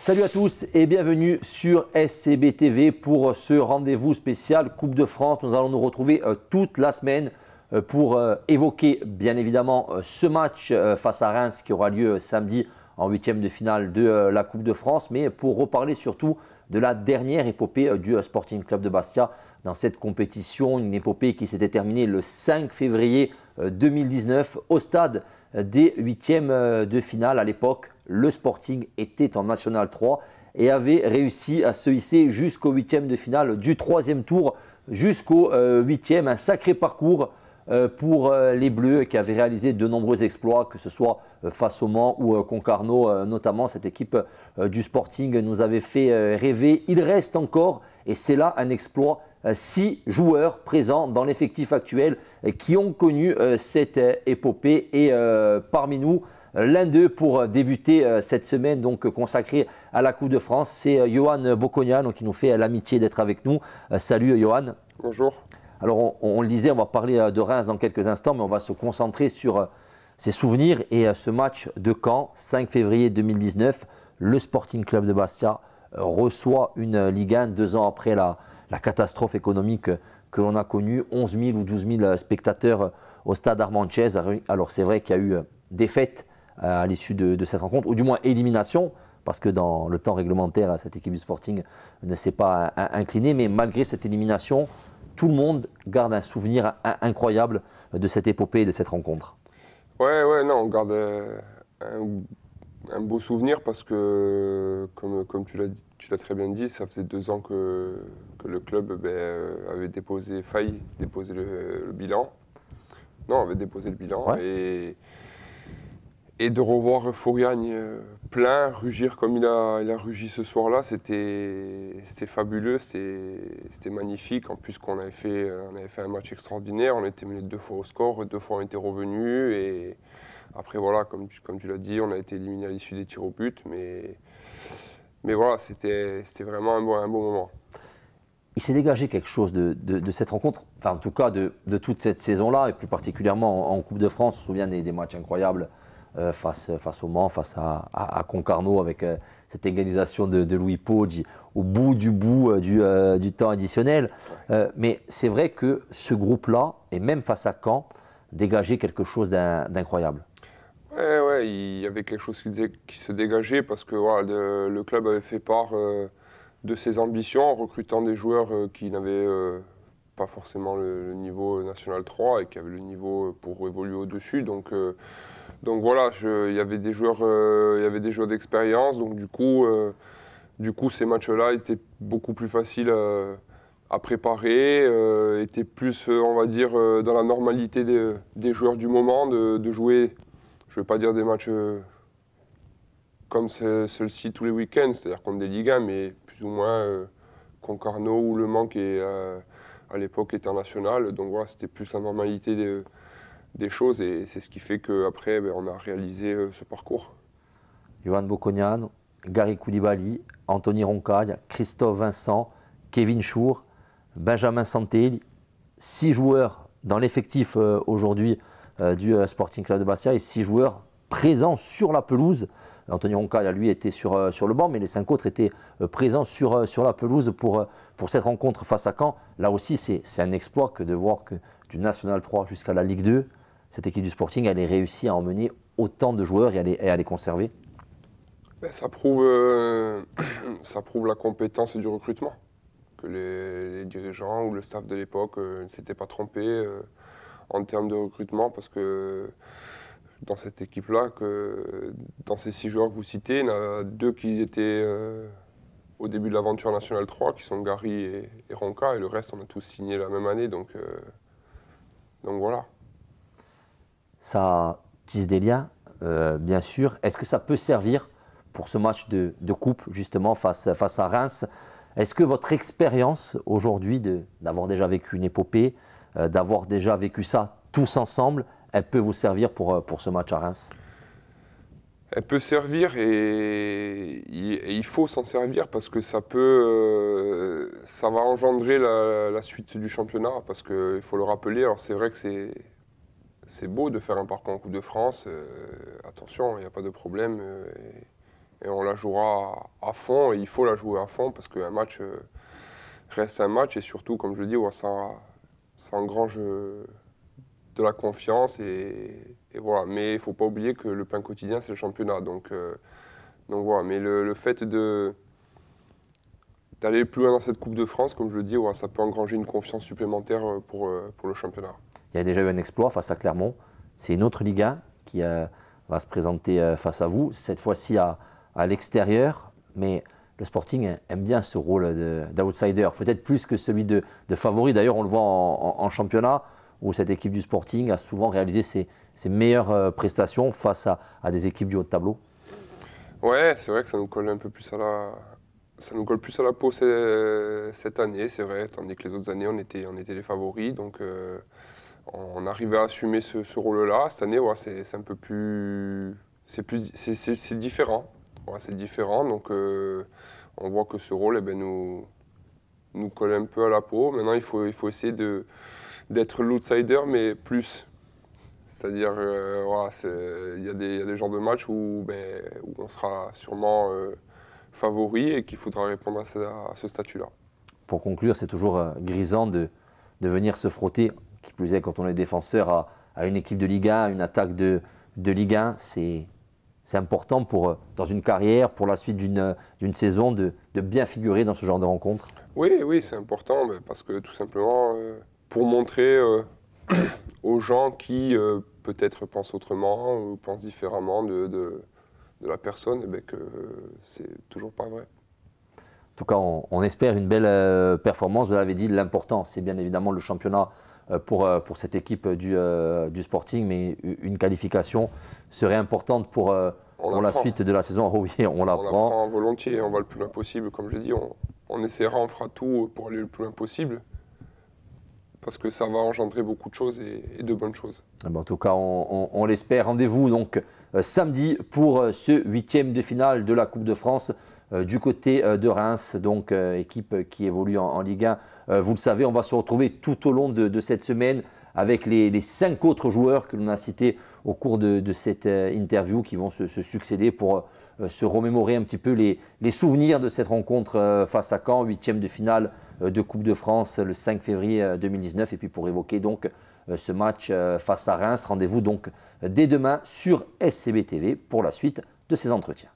Salut à tous et bienvenue sur SCB TV pour ce rendez-vous spécial Coupe de France. Nous allons nous retrouver euh, toute la semaine euh, pour euh, évoquer bien évidemment ce match face à Reims qui aura lieu samedi en huitième de finale de la Coupe de France, mais pour reparler surtout de la dernière épopée du Sporting Club de Bastia dans cette compétition, une épopée qui s'était terminée le 5 février 2019 au stade des huitièmes de finale à l'époque le Sporting était en National 3 et avait réussi à se hisser jusqu'au huitième de finale du troisième tour jusqu'au euh, huitième. Un sacré parcours euh, pour euh, les Bleus qui avaient réalisé de nombreux exploits, que ce soit face au Mans ou Concarneau notamment. Cette équipe du Sporting nous avait fait rêver. Il reste encore, et c'est là un exploit, six joueurs présents dans l'effectif actuel qui ont connu cette épopée. Et parmi nous, euh, l'un d'eux pour euh, débuter euh, cette semaine donc consacrée à la Coupe de France, c'est Johan Bocogna, donc qui nous fait l'amitié d'être avec nous. Salut Johan. Bonjour. Alors on, le disait, on va parler de Reims dans quelques instants, mais on va se concentrer sur ses souvenirs et ce match de Caen, 5 février 2019, le Sporting Club de Bastia reçoit une Ligue 1 deux ans après la, catastrophe économique que l'on a connue, 11 000 ou 12 000 spectateurs au stade Armanchez. Alors c'est vrai qu'il y a eu des fêtes, euh, à l'issue de, cette rencontre, ou du moins élimination, parce que dans le temps réglementaire, cette équipe du Sporting ne s'est pas inclinée, mais malgré cette élimination, tout le monde garde un souvenir incroyable de cette épopée et de cette rencontre. Ouais, ouais, non, on garde euh, un, beau souvenir parce que, comme, tu l'as très bien dit, ça faisait deux ans que, le club ben, euh, avait déposé, failli déposer le, bilan. Non, avait déposé le bilan. Et, et de revoir Fouriagne euh, plein, rugir comme il a, rugi ce soir-là, c'était fabuleux, c'était magnifique. En plus qu'on avait, fait, on avait fait un match extraordinaire, on était mené deux fois au score, deux fois on était revenu. Et après, voilà, comme, comme tu l'as dit, on a été éliminé à l'issue des tirs au but. Mais, mais voilà, c'était vraiment un bon, un bon moment. Il s'est dégagé quelque chose de, de, cette rencontre, enfin en tout cas de, de toute cette saison-là, et plus particulièrement en, Coupe de France. On se souvient des matchs incroyables euh, face, face au Mans, face à, Concarneau, avec euh, cette égalisation de, Louis Poggi au bout du bout euh, du, temps additionnel. mais c'est vrai que ce groupe-là, et même face à Caen, dégageait quelque chose d'incroyable. Oui, ouais, il y avait quelque chose qui, se dégageait parce que le, club avait fait part de ses ambitions en recrutant des joueurs qui n'avaient pas forcément le, niveau national 3 et qui avaient le niveau pour évoluer au-dessus. Donc donc voilà, il y avait des joueurs, euh, il y avait des joueurs d'expérience, donc du coup, euh, du coup ces matchs-là étaient beaucoup plus faciles euh, à préparer, étaient plus, on va dire, dans la normalité des, joueurs du moment de, jouer, je vais pas dire des matchs comme celle-ci tous les week-ends, c'est-à-dire contre des Ligas, mais plus ou moins Concarneau ou Le Mans qui à l'époque international. Donc voilà, c'était plus la normalité des, des choses et c'est ce qui fait qu'après, ben, on a réalisé euh, ce parcours. Johan Bocognan, Gary Koulibaly, Anthony Roncaglia, Christophe Vincent, Kevin Chour, Benjamin Santé, six joueurs dans l'effectif euh, aujourd'hui euh, du Sporting Club de Bastia et six joueurs présents sur la pelouse. Anthony Roncaglia lui, était sur, sur le banc, mais les cinq autres étaient présents sur, la pelouse pour, pour cette rencontre face à Caen. Là aussi, c'est un exploit que de voir que du National 3 jusqu'à la Ligue 2, cette équipe du Sporting est réussi à emmener autant de joueurs et à les, conserver ben, ça, prouve, euh, ça prouve la compétence du recrutement. Que les, dirigeants ou le staff de l'époque euh, ne s'étaient pas trompés euh, en termes de recrutement parce que dans cette équipe-là, que dans ces six joueurs que vous citez, il y en a deux qui étaient au début de l'aventure nationale 3, qui sont Gary et, Ronka. et le reste on a tous signé la même année. Donc, donc voilà ça tisse des liens, euh, bien sûr. Est-ce que ça peut servir pour ce match de, coupe, justement, face, face à Reims Est-ce que votre expérience aujourd'hui d'avoir déjà vécu une épopée, euh, d'avoir déjà vécu ça tous ensemble, elle peut vous servir pour, euh, pour ce match à Reims elle peut servir et, il faut s'en servir parce que ça peut, ça va engendrer la, suite du championnat parce qu'il faut le rappeler. Alors c'est vrai que c'est c'est beau de faire un parcours en Coupe de France. Euh, attention, il n'y a pas de problème. Euh, et, on la jouera à, fond. Et il faut la jouer à fond parce qu'un match euh, reste un match. Et surtout, comme je le dis, ça, engrange de la confiance. Et, voilà. Mais il ne faut pas oublier que le pain quotidien, c'est le championnat. Donc, voilà. Mais le fait de d'aller plus loin dans cette Coupe de France, comme je le dis, ça peut engranger une confiance supplémentaire euh, pour, euh, pour le championnat. Il y a déjà eu un exploit face à Clermont. C'est une autre Liga qui euh, va se présenter face à vous, cette fois-ci à, l'extérieur. Mais le Sporting aime bien ce rôle d'outsider, peut-être plus que celui de, de favori. D'ailleurs, on le voit en, championnat, où cette équipe du Sporting a souvent réalisé ses, meilleures prestations face à, à, des équipes du haut de tableau. Ouais, c'est vrai que ça nous colle un peu plus à la, ça nous colle plus à la peau cette année, c'est vrai, tandis que les autres années, on était, on était les favoris. Donc, euh, on arrivait à assumer ce, rôle-là. Cette année, c'est un peu plus. C'est plus, différent. c'est différent. Donc, euh, on voit que ce rôle, eh ben, nous, nous colle un peu à la peau. Maintenant, il faut, il faut essayer d'être l'outsider, mais plus. C'est-à-dire, euh, il y, a des genres de matchs où, ben, où on sera sûrement favori et qu'il faudra répondre à ce, statut-là. Pour conclure, c'est toujours euh, grisant de, de, venir se frotter, qui plus est quand on est défenseur, à, à une équipe de Ligue 1, une attaque de, de Ligue 1. C'est important pour, euh, dans une carrière, pour la suite euh, d'une saison, de, de, bien figurer dans ce genre de rencontre Oui, oui, c'est important parce que tout simplement, pour montrer aux gens qui peut-être pensent autrement ou pensent différemment de, de de la personne, eh ben, que euh, c'est toujours pas vrai. En tout cas, on, espère une belle euh, performance. Vous l'avez dit, l'important, c'est bien évidemment le championnat euh, pour, pour cette équipe du, du Sporting, mais une qualification serait importante pour, pour la suite de la saison. oui, on l'apprend. On volontiers, on va le plus loin possible. Comme je dit, on, on essaiera, on fera tout pour aller le plus loin possible parce que ça va engendrer beaucoup de choses et, de bonnes choses. Ah, en tout cas, on, l'espère. Rendez-vous donc euh, samedi pour euh, ce huitième de finale de la Coupe de France euh, du côté de Reims, donc équipe qui évolue en, Ligue 1. vous le savez, on va se retrouver tout au long de, cette semaine avec les, cinq autres joueurs que l'on a cités au cours de, cette interview qui vont se, succéder pour se remémorer un petit peu les, les souvenirs de cette rencontre face à Caen, huitième de finale euh, de Coupe de France le 5 février 2019. Euh, Et puis pour évoquer donc euh, ce match face à Reims, rendez-vous donc dès demain sur SCBTV pour la suite de ces entretiens.